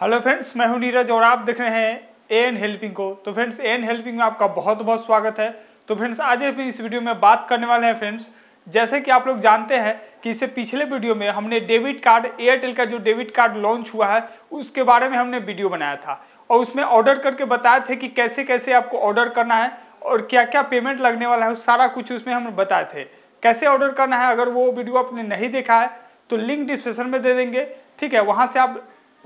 hello friends मैं हूं नीरज और आप देख रहे हैं ए एन हेल्पिंग को तो फ्रेंड्स ए एन हेल्पिंग में आपका बहुत बहुत स्वागत है तो फ्रेंड्स आज अपनी इस वीडियो में बात करने वाले हैं फ्रेंड्स जैसे कि आप लोग जानते हैं कि इससे पिछले वीडियो में हमने डेबिट कार्ड एयरटेल का जो डेबिट कार्ड लॉन्च हुआ है उसके बारे में हमने वीडियो बनाया था और उसमें ऑर्डर करके बताए थे कि कैसे कैसे आपको ऑर्डर करना है और क्या क्या पेमेंट लगने वाला है सारा कुछ उसमें हम बताए थे कैसे ऑर्डर करना है अगर वो वीडियो आपने नहीं देखा है तो लिंक डिस्क्रिप्शन में दे देंगे ठीक है वहाँ से आप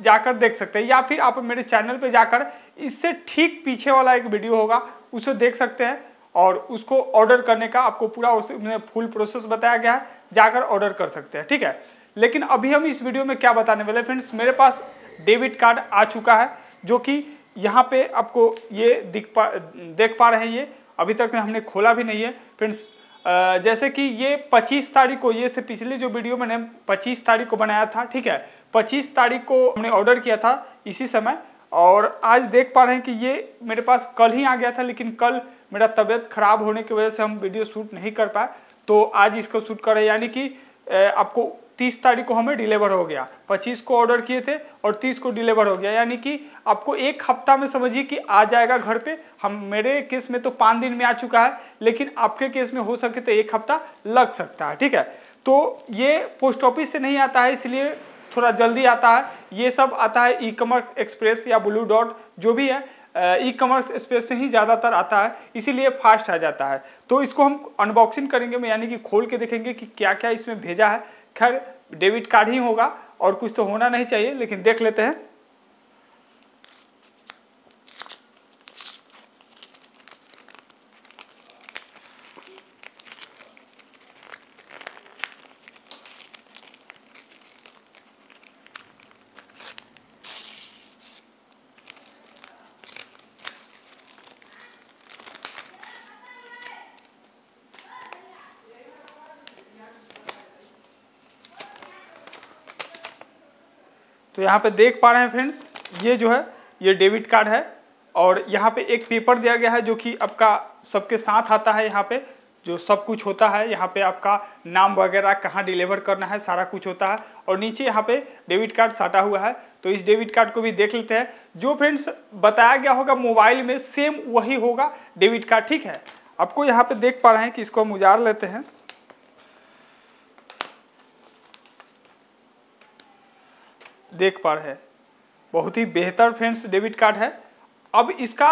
जाकर देख सकते हैं या फिर आप मेरे चैनल पे जाकर इससे ठीक पीछे वाला एक वीडियो होगा उसे देख सकते हैं और उसको ऑर्डर करने का आपको पूरा उसमें फुल प्रोसेस बताया गया है जाकर ऑर्डर कर सकते हैं ठीक है लेकिन अभी हम इस वीडियो में क्या बताने वाले फ्रेंड्स मेरे पास डेबिट कार्ड आ चुका है जो कि यहाँ पे आपको ये दिख पा देख पा रहे हैं ये अभी तक हमने खोला भी नहीं है फ्रेंड्स जैसे कि ये 25 तारीख को ये से पिछले जो वीडियो मैंने 25 तारीख को बनाया था ठीक है 25 तारीख को हमने ऑर्डर किया था इसी समय और आज देख पा रहे हैं कि ये मेरे पास कल ही आ गया था लेकिन कल मेरा तबीयत खराब होने की वजह से हम वीडियो शूट नहीं कर पाए तो आज इसको शूट करें यानी कि आपको तीस तारीख को हमें डिलीवर हो गया पच्चीस को ऑर्डर किए थे और तीस को डिलीवर हो गया यानी कि आपको एक हफ्ता में समझिए कि आ जाएगा घर पे हम मेरे केस में तो पाँच दिन में आ चुका है लेकिन आपके केस में हो सके तो एक हफ्ता लग सकता है ठीक है तो ये पोस्ट ऑफिस से नहीं आता है इसलिए थोड़ा जल्दी आता है ये सब आता है ई कॉमर्स एक्सप्रेस या ब्लू डॉट जो भी है ई कॉमर्स एक्सप्रेस से ही ज़्यादातर आता है इसीलिए फास्ट आ जाता है तो इसको हम अनबॉक्सिंग करेंगे यानी कि खोल के देखेंगे कि क्या क्या इसमें भेजा है खैर डेबिट कार्ड ही होगा और कुछ तो होना नहीं चाहिए लेकिन देख लेते हैं तो यहाँ पे देख पा रहे हैं फ्रेंड्स ये जो है ये डेबिट कार्ड है और यहाँ पे एक पेपर दिया गया है जो कि आपका सबके साथ आता है यहाँ पे जो सब कुछ होता है यहाँ पे आपका नाम वगैरह कहाँ डिलीवर करना है सारा कुछ होता है और नीचे यहाँ पे डेबिट कार्ड साटा हुआ है तो इस डेबिट कार्ड को भी देख लेते हैं जो फ्रेंड्स बताया गया होगा मोबाइल में सेम वही होगा डेबिट कार्ड ठीक है आपको यहाँ पे देख पा रहे हैं कि इसको हम उजार लेते हैं देख पा रहे हैं बहुत ही बेहतर फ्रेंड्स डेबिट कार्ड है अब इसका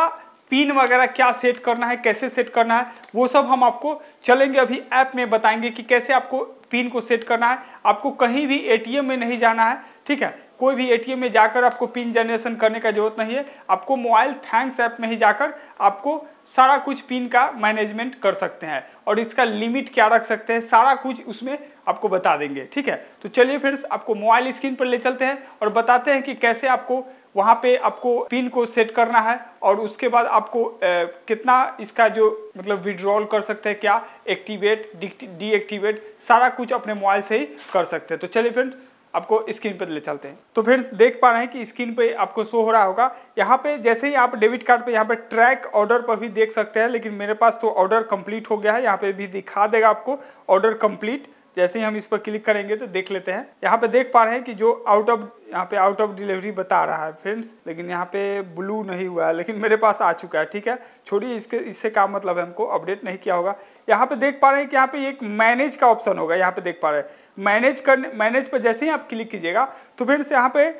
पिन वगैरह क्या सेट करना है कैसे सेट करना है वो सब हम आपको चलेंगे अभी ऐप में बताएंगे कि कैसे आपको पिन को सेट करना है आपको कहीं भी एटीएम में नहीं जाना है ठीक है कोई भी एटीएम में जाकर आपको पिन जनरेशन करने का जरूरत नहीं है आपको मोबाइल थैंक्स ऐप में ही जाकर आपको सारा कुछ पिन का मैनेजमेंट कर सकते हैं और इसका लिमिट क्या रख सकते हैं सारा कुछ उसमें आपको बता देंगे ठीक है तो चलिए फ्रेंड्स आपको मोबाइल स्क्रीन पर ले चलते हैं और बताते हैं कि कैसे आपको वहाँ पे आपको पिन को सेट करना है और उसके बाद आपको ए, कितना इसका जो मतलब विड्रॉल कर सकते हैं क्या एक्टिवेट डीएक्टिवेट सारा कुछ अपने मोबाइल से ही कर सकते हैं तो चलिए फ्रेंड्स आपको स्क्रीन पर ले चलते हैं तो फिर देख पा रहे हैं कि स्क्रीन पे आपको शो हो रहा होगा यहाँ पे जैसे ही आप डेबिट कार्ड पे यहाँ पे ट्रैक ऑर्डर पर भी देख सकते हैं लेकिन मेरे पास तो ऑर्डर कंप्लीट हो गया है यहाँ पे भी दिखा देगा आपको ऑर्डर कंप्लीट जैसे ही हम इस पर क्लिक करेंगे तो देख लेते हैं यहाँ पे देख पा रहे हैं कि जो आउट ऑफ यहाँ पे आउट ऑफ डिलीवरी बता रहा है फ्रेंड्स लेकिन यहाँ पे ब्लू नहीं हुआ है लेकिन मेरे पास आ चुका है ठीक है छोड़िए इसके इससे काम मतलब हमको अपडेट नहीं किया होगा यहाँ पे देख पा रहे हैं कि यहाँ पे एक मैनेज का ऑप्शन होगा यहाँ पे देख पा रहे हैं मैनेज करने मैनेज पर जैसे ही आप क्लिक कीजिएगा तो फ्रेंड्स यहाँ पे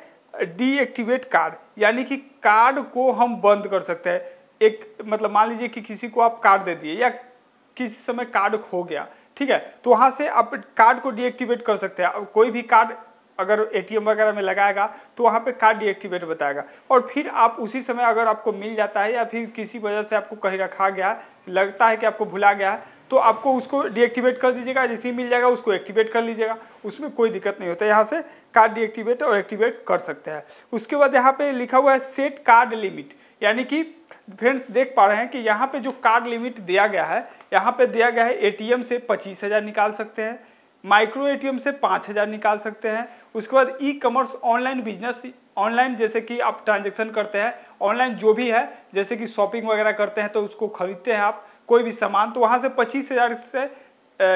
डीएक्टिवेट कार्ड यानी कि कार्ड को हम बंद कर सकते हैं एक मतलब मान लीजिए कि किसी को आप कार्ड दे दिए या किसी समय कार्ड खो गया ठीक है तो वहाँ से आप कार्ड को डीएक्टिवेट कर सकते हैं कोई भी कार्ड अगर एटीएम वगैरह में लगाएगा तो वहाँ पे कार्ड डीएक्टिवेट बताएगा और फिर आप उसी समय अगर आपको मिल जाता है या फिर किसी वजह से आपको कहीं रखा गया लगता है कि आपको भुला गया है तो आपको उसको डीएक्टिवेट कर दीजिएगा जैसे ही मिल जाएगा उसको एक्टिवेट कर लीजिएगा उसमें कोई दिक्कत नहीं होता यहाँ से कार्ड डीएक्टिवेट और एक्टिवेट कर सकते हैं उसके बाद यहाँ पे लिखा हुआ है सेट कार्ड लिमिट यानी कि फ्रेंड्स देख पा रहे हैं कि यहाँ पे जो कार्ड लिमिट दिया गया है यहाँ पे दिया गया है एटीएम से पच्चीस हज़ार निकाल सकते हैं माइक्रो एटीएम से पाँच हज़ार निकाल सकते हैं उसके बाद e commerce online business online जैसे कि आप ट्रांजेक्शन करते हैं ऑनलाइन जो भी है जैसे कि शॉपिंग वगैरह करते हैं तो उसको खरीदते हैं आप कोई भी सामान तो वहाँ से पच्चीस हज़ार से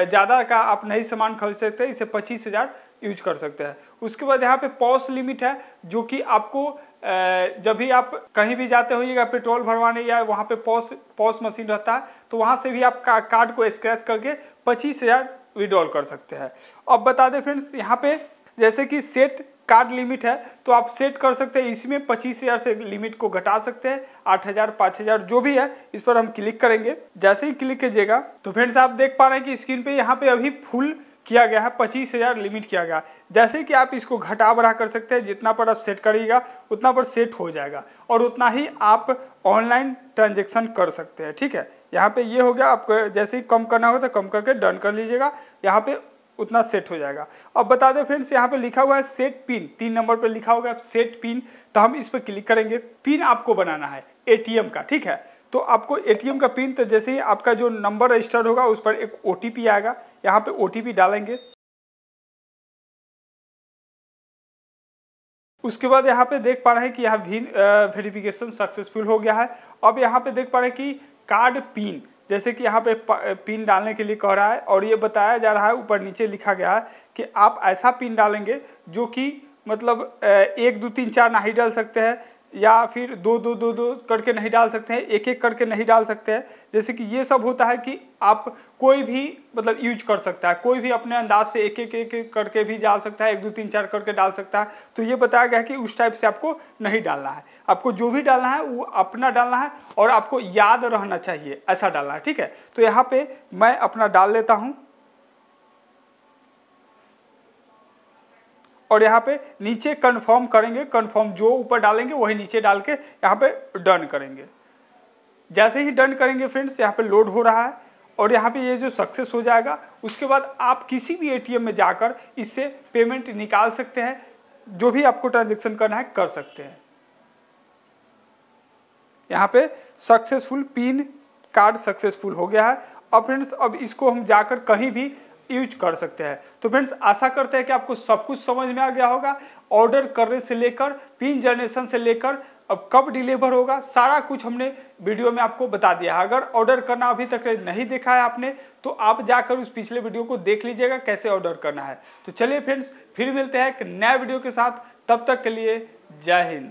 ज़्यादा का आप नहीं सामान खरीद सकते इसे पच्चीस हज़ार यूज कर सकते हैं उसके बाद यहाँ पे पॉस लिमिट है जो कि आपको जब भी आप कहीं भी जाते होइएगा पेट्रोल भरवाने या वहाँ पे पॉस पॉस मशीन रहता है तो वहाँ से भी आप का, कार्ड को स्क्रैच करके पच्चीस हज़ार विड्रॉल कर सकते हैं अब बता दें फ्रेंड्स यहाँ पे जैसे कि सेट कार्ड लिमिट है तो आप सेट कर सकते हैं इसमें पच्चीस हज़ार से लिमिट को घटा सकते हैं आठ हज़ार पाँच हज़ार जो भी है इस पर हम क्लिक करेंगे जैसे ही क्लिक कीजिएगा तो फ्रेंड्स आप देख पा रहे हैं कि स्क्रीन पे यहाँ पे अभी फुल किया गया है पच्चीस हज़ार लिमिट किया गया जैसे कि आप इसको घटा बढ़ा कर सकते हैं जितना पर आप सेट करिएगा उतना पर सेट हो जाएगा और उतना ही आप ऑनलाइन ट्रांजेक्शन कर सकते हैं ठीक है यहाँ पे ये हो गया आपको जैसे ही कम करना होगा तो कम करके डन कर लीजिएगा यहाँ पे उतना सेट हो जाएगा अब बता दें फ्रेंड्स यहाँ पे लिखा हुआ है सेट पिन तीन नंबर पे लिखा होगा सेट पिन तो हम इस पर क्लिक करेंगे पिन आपको बनाना है एटीएम का ठीक है तो आपको एटीएम का पिन तो जैसे ही आपका जो नंबर रजिस्टर्ड होगा उस पर एक ओ आएगा यहाँ पे ओ डालेंगे उसके बाद यहाँ पे देख पा रहे हैं कि यहाँ वेरिफिकेशन सक्सेसफुल हो गया है अब यहाँ पे देख पा रहे हैं कि कार्ड पिन जैसे कि यहाँ पे पिन डालने के लिए कह रहा है और ये बताया जा रहा है ऊपर नीचे लिखा गया है कि आप ऐसा पिन डालेंगे जो कि मतलब एक दो तीन चार नहीं डाल सकते हैं या फिर दो दो दो दो करके नहीं डाल सकते हैं एक एक करके नहीं डाल सकते हैं जैसे कि ये सब होता है कि आप कोई भी मतलब यूज कर सकता है कोई भी अपने अंदाज से एक एक एक, एक करके भी डाल सकता है एक दो तीन चार करके डाल सकता है तो ये बताया गया है कि उस टाइप से आपको नहीं डालना है आपको जो भी डालना है वो अपना डालना है और आपको याद रहना चाहिए ऐसा डालना है ठीक है तो यहाँ पर मैं अपना डाल लेता हूँ और यहाँ पे नीचे कन्फर्म करेंगे कन्फर्म जो ऊपर डालेंगे वही नीचे डाल के यहाँ पे डन करेंगे जैसे ही डन करेंगे फ्रेंड्स यहाँ पे लोड हो रहा है और यहाँ पे ये जो सक्सेस हो जाएगा उसके बाद आप किसी भी एटीएम में जाकर इससे पेमेंट निकाल सकते हैं जो भी आपको ट्रांजेक्शन करना है कर सकते हैं यहाँ पे सक्सेसफुल पिन कार्ड सक्सेसफुल हो गया है अब फ्रेंड्स अब इसको हम जाकर कहीं भी यूज कर सकते हैं तो फ्रेंड्स आशा करते हैं कि आपको सब कुछ समझ में आ गया होगा ऑर्डर करने से लेकर पिन जनरेशन से लेकर अब कब डिलीवर होगा सारा कुछ हमने वीडियो में आपको बता दिया है अगर ऑर्डर करना अभी तक नहीं देखा है आपने तो आप जाकर उस पिछले वीडियो को देख लीजिएगा कैसे ऑर्डर करना है तो चलिए फ्रेंड्स फिर मिलते हैं एक नया वीडियो के साथ तब तक के लिए जय हिंद